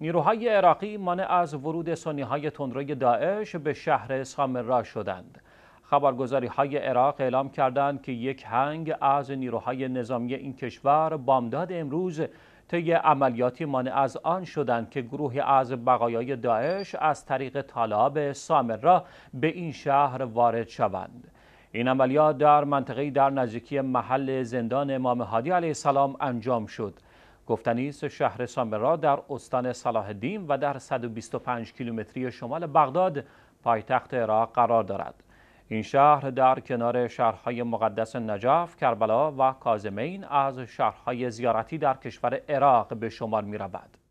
نیروهای عراقی مانع از ورود سنی های تندروی داعش به شهر سامرا شدند. خبرگزاری های عراق اعلام کردند که یک هنگ از نیروهای نظامی این کشور بامداد امروز طی عملیاتی مانع از آن شدند که گروهی از بقایای داعش از طریق طالاب سامرا به این شهر وارد شوند. این عملیات در منطقه در نزدیکی محل زندان امام هادی علیه السلام انجام شد. گفتنی شهر سامرا در استان صلاح دیم و در 125 کیلومتری شمال بغداد پایتخت عراق قرار دارد این شهر در کنار شهرهای مقدس نجاف، کربلا و کازمین از شهرهای زیارتی در کشور عراق به شمار می رود.